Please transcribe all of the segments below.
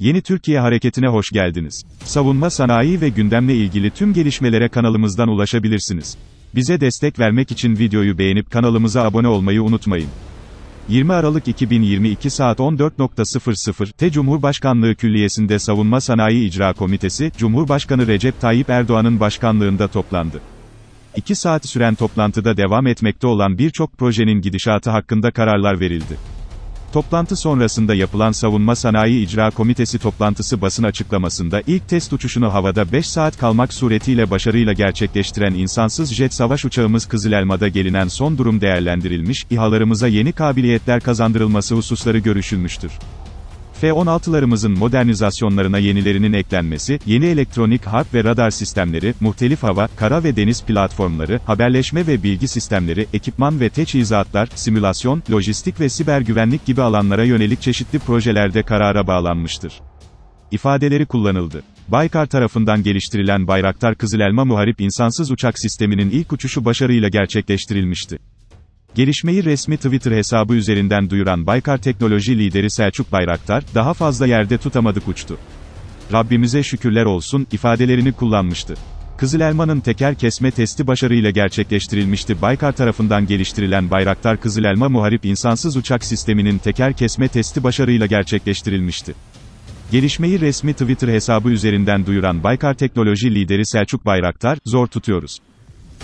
Yeni Türkiye Hareketi'ne hoş geldiniz. Savunma sanayi ve gündemle ilgili tüm gelişmelere kanalımızdan ulaşabilirsiniz. Bize destek vermek için videoyu beğenip kanalımıza abone olmayı unutmayın. 20 Aralık 2022 saat 14.00, 14.00'te Cumhurbaşkanlığı Külliyesi'nde Savunma Sanayi İcra Komitesi, Cumhurbaşkanı Recep Tayyip Erdoğan'ın başkanlığında toplandı. 2 saat süren toplantıda devam etmekte olan birçok projenin gidişatı hakkında kararlar verildi. Toplantı sonrasında yapılan Savunma Sanayi İcra Komitesi toplantısı basın açıklamasında ilk test uçuşunu havada 5 saat kalmak suretiyle başarıyla gerçekleştiren insansız jet savaş uçağımız Kızılelma'da gelinen son durum değerlendirilmiş, İHA'larımıza yeni kabiliyetler kazandırılması hususları görüşülmüştür. F-16'larımızın modernizasyonlarına yenilerinin eklenmesi, yeni elektronik harp ve radar sistemleri, muhtelif hava, kara ve deniz platformları, haberleşme ve bilgi sistemleri, ekipman ve teçhizatlar, simülasyon, lojistik ve siber güvenlik gibi alanlara yönelik çeşitli projelerde karara bağlanmıştır. İfadeleri kullanıldı. Baykar tarafından geliştirilen Bayraktar Kızıl Elma Muharip insansız uçak sisteminin ilk uçuşu başarıyla gerçekleştirilmişti. Gelişmeyi resmi Twitter hesabı üzerinden duyuran Baykar Teknoloji lideri Selçuk Bayraktar, daha fazla yerde tutamadık uçtu. Rabbimize şükürler olsun, ifadelerini kullanmıştı. Kızıl Elma'nın teker kesme testi başarıyla gerçekleştirilmişti. Baykar tarafından geliştirilen Bayraktar Kızıl Elma muharip insansız uçak sisteminin teker kesme testi başarıyla gerçekleştirilmişti. Gelişmeyi resmi Twitter hesabı üzerinden duyuran Baykar Teknoloji lideri Selçuk Bayraktar, zor tutuyoruz.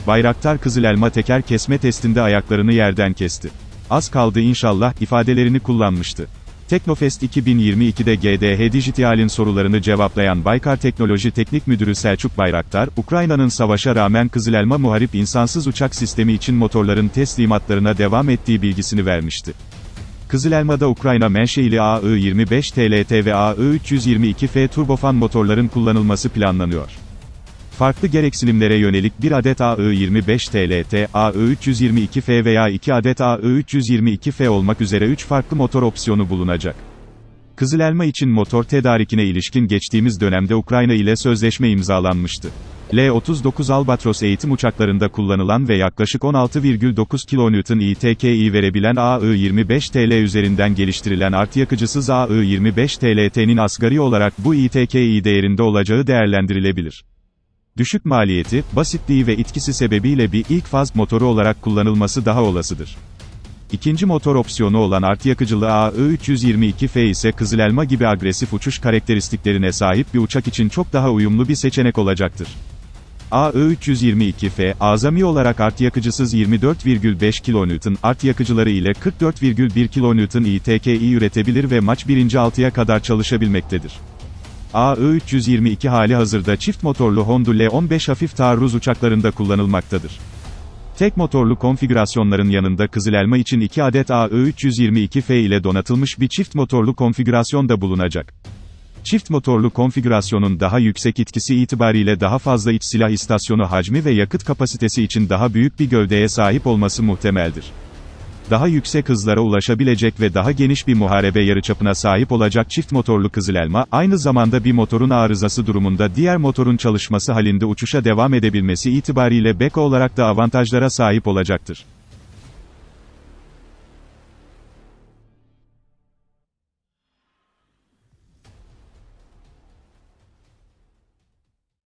Bayraktar Kızıl Elma teker kesme testinde ayaklarını yerden kesti. Az kaldı inşallah, ifadelerini kullanmıştı. Teknofest 2022'de GDH Digital'in sorularını cevaplayan Baykar Teknoloji Teknik Müdürü Selçuk Bayraktar, Ukrayna'nın savaşa rağmen Kızılelma muharip insansız uçak sistemi için motorların teslimatlarına devam ettiği bilgisini vermişti. Kızılelma'da Ukrayna menşeili AI-25 TLT ve AI-322F turbofan motorların kullanılması planlanıyor. Farklı gereksinimlere yönelik 1 adet AÖ25 TLT, AÖ322F veya 2 adet AÖ322F olmak üzere 3 farklı motor opsiyonu bulunacak. Kızıl elma için motor tedarikine ilişkin geçtiğimiz dönemde Ukrayna ile sözleşme imzalanmıştı. L-39 Albatros eğitim uçaklarında kullanılan ve yaklaşık 16,9 kN ITKI verebilen AÖ-25 TL üzerinden geliştirilen art yakıcısız AÖ-25 TLT'nin asgari olarak bu ITKI değerinde olacağı değerlendirilebilir. Düşük maliyeti, basitliği ve etkisi sebebiyle bir ilk faz motoru olarak kullanılması daha olasıdır. İkinci motor opsiyonu olan art yakıcılı AE-322F ise kızıl elma gibi agresif uçuş karakteristiklerine sahip bir uçak için çok daha uyumlu bir seçenek olacaktır. AE-322F, azami olarak art yakıcısız 24,5 kN, art yakıcıları ile 44,1 kN ITKI üretebilir ve maç 1. 6'ya kadar çalışabilmektedir. AE-322 hali hazırda çift motorlu Honda L-15 hafif taarruz uçaklarında kullanılmaktadır. Tek motorlu konfigürasyonların yanında Kızıl Elma için 2 adet AE-322F ile donatılmış bir çift motorlu konfigürasyon da bulunacak. Çift motorlu konfigürasyonun daha yüksek itkisi itibariyle daha fazla iç silah istasyonu hacmi ve yakıt kapasitesi için daha büyük bir gövdeye sahip olması muhtemeldir daha yüksek hızlara ulaşabilecek ve daha geniş bir muharebe yarıçapına sahip olacak çift motorlu Kızıl Elma, aynı zamanda bir motorun arızası durumunda diğer motorun çalışması halinde uçuşa devam edebilmesi itibariyle beko olarak da avantajlara sahip olacaktır.